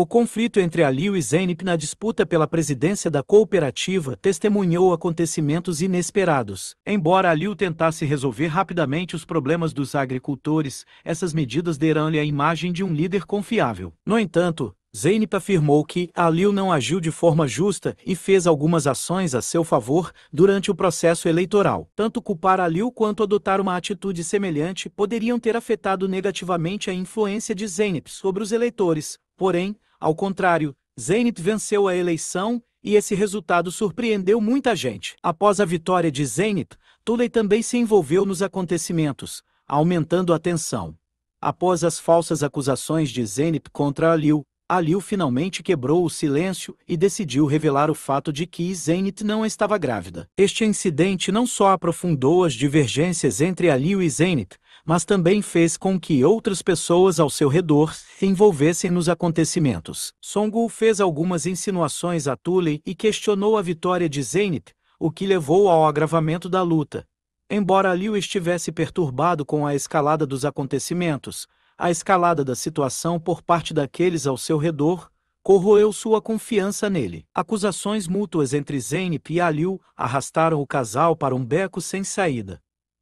O conflito entre Aliu e Zenip na disputa pela presidência da cooperativa testemunhou acontecimentos inesperados. Embora Aliu tentasse resolver rapidamente os problemas dos agricultores, essas medidas deram-lhe a imagem de um líder confiável. No entanto, Zeynep afirmou que Aliu não agiu de forma justa e fez algumas ações a seu favor durante o processo eleitoral. Tanto culpar Aliu quanto adotar uma atitude semelhante poderiam ter afetado negativamente a influência de Zeynep sobre os eleitores. Porém, ao contrário, Zenit venceu a eleição e esse resultado surpreendeu muita gente. Após a vitória de Zenit, Tuley também se envolveu nos acontecimentos, aumentando a tensão. Após as falsas acusações de Zenit contra Aliu, Aliu finalmente quebrou o silêncio e decidiu revelar o fato de que Zenit não estava grávida. Este incidente não só aprofundou as divergências entre Aliu e Zenit, mas também fez com que outras pessoas ao seu redor se envolvessem nos acontecimentos. Songul fez algumas insinuações a Tully e questionou a vitória de Zenith, o que levou ao agravamento da luta. Embora Liu estivesse perturbado com a escalada dos acontecimentos, a escalada da situação por parte daqueles ao seu redor corroeu sua confiança nele. Acusações mútuas entre Zenith e Aliu arrastaram o casal para um beco sem saída.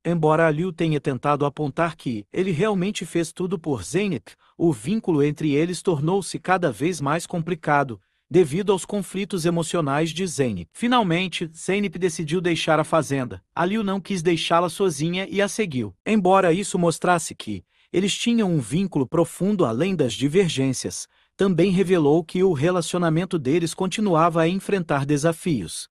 Embora Liu tenha tentado apontar que ele realmente fez tudo por Zenith, o vínculo entre eles tornou-se cada vez mais complicado, devido aos conflitos emocionais de Zenith. Finalmente, Zenith decidiu deixar a fazenda. Liu não quis deixá-la sozinha e a seguiu. Embora isso mostrasse que eles tinham um vínculo profundo além das divergências, também revelou que o relacionamento deles continuava a enfrentar desafios.